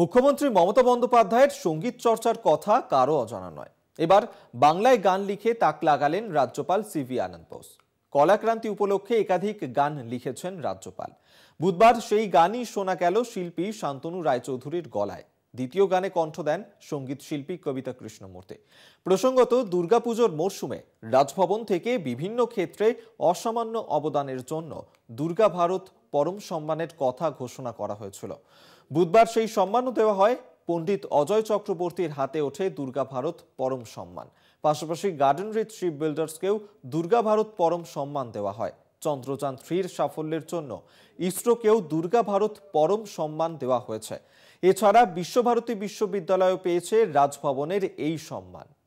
মুখ্যমন্ত্রী মমতা বন্দ্যোপাধ্যায়ের সঙ্গীত চর্চার কথা কারও অজানা নয় এবার বাংলায় গান লিখে তাক লাগালেন রাজ্যপাল সিভি আনন্দ বোস কলাক্রান্তি উপলক্ষে একাধিক গান লিখেছেন রাজ্যপাল বুধবার সেই গানই শোনা গেল শিল্পী শান্তনু রায়চৌধুরীর গলায় দ্বিতীয় গানে কণ্ঠ দেন সঙ্গীত শিল্পী কবিতা কৃষ্ণমূর্তি প্রসঙ্গত দুর্গাপুজোর মরশুমে রাজভবন থেকে বিভিন্ন ক্ষেত্রে অসামান্য অবদানের জন্য দুর্গা ভারত পরম সম্মানের কথা ঘোষণা করা হয়েছিল বুধবার সেই সম্মানও দেওয়া হয় পণ্ডিত অজয় চক্রবর্তীর হাতে ওঠে দুর্গা ভারত পরম সম্মান পাশাপাশি গার্ডেন রিচ শিপ বিল্ডার্সকেও দুর্গা ভারত পরম সম্মান দেওয়া হয় চন্দ্রযান থ্রির সাফল্যের জন্য ইসরোকেও দুর্গা ভারত পরম সম্মান দেওয়া হয়েছে এছাড়া বিশ্বভারতী বিশ্ববিদ্যালয়ও পেয়েছে রাজভবনের এই সম্মান